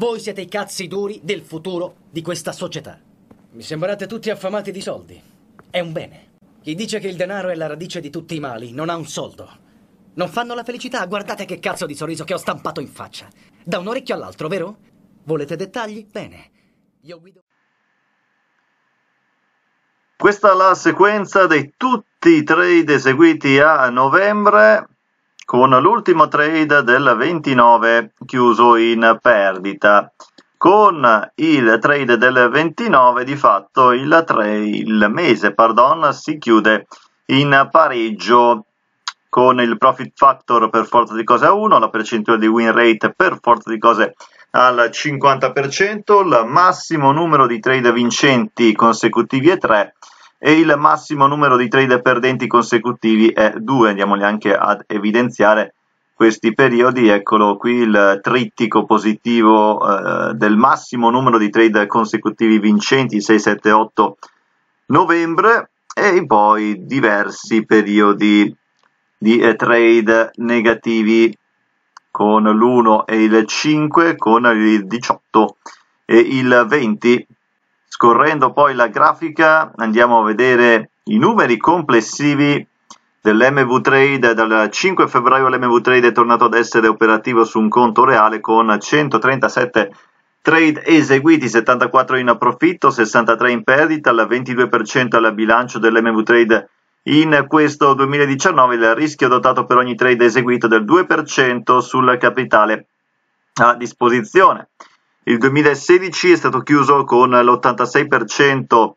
Voi siete i cazzi duri del futuro di questa società. Mi sembrate tutti affamati di soldi. È un bene. Chi dice che il denaro è la radice di tutti i mali non ha un soldo. Non fanno la felicità, guardate che cazzo di sorriso che ho stampato in faccia. Da un orecchio all'altro, vero? Volete dettagli? Bene. Io guido... Questa è la sequenza dei tutti i trade eseguiti a novembre con l'ultimo trade del 29 chiuso in perdita. Con il trade del 29 di fatto il, tre, il mese pardon, si chiude in pareggio con il profit factor per forza di cose a 1, la percentuale di win rate per forza di cose al 50%, il massimo numero di trade vincenti consecutivi è 3 e il massimo numero di trade perdenti consecutivi è 2, andiamoli anche ad evidenziare questi periodi, eccolo qui il trittico positivo eh, del massimo numero di trade consecutivi vincenti 6, 7, 8 novembre e poi diversi periodi di eh, trade negativi con l'1 e il 5, con il 18 e il 20 Scorrendo poi la grafica andiamo a vedere i numeri complessivi dell'MV Trade dal 5 febbraio l'MV Trade è tornato ad essere operativo su un conto reale con 137 trade eseguiti 74 in approfitto, 63 in perdita il 22% al bilancio dell'MV Trade in questo 2019 il rischio dotato per ogni trade eseguito del 2% sul capitale a disposizione il 2016 è stato chiuso con l'86%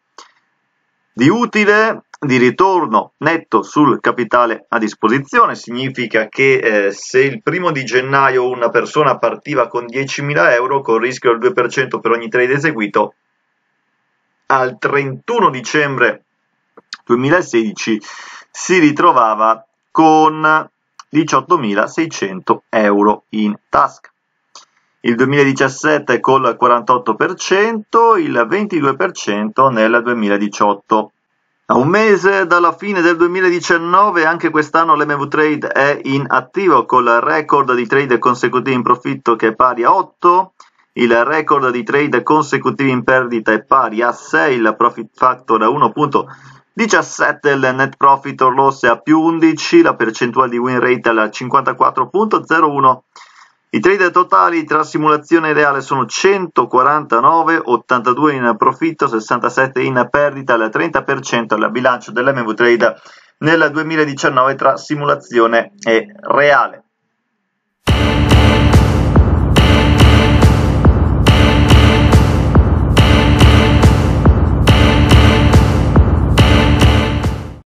di utile di ritorno netto sul capitale a disposizione significa che eh, se il primo di gennaio una persona partiva con 10.000 euro con rischio del 2% per ogni trade eseguito al 31 dicembre 2016 si ritrovava con 18.600 euro in tasca il 2017 col 48%, il 22% nel 2018. A un mese dalla fine del 2019 anche quest'anno l'MV Trade è in attivo col record di trade consecutivi in profitto che è pari a 8, il record di trade consecutivi in perdita è pari a 6, il profit factor a 1.17, il net profit or loss è a più 11, la percentuale di win rate è al 54.01 i trade totali tra simulazione e reale sono 149, 82 in profitto, 67 in perdita, il 30% al bilancio dell'MV Trade nel 2019 tra simulazione e reale.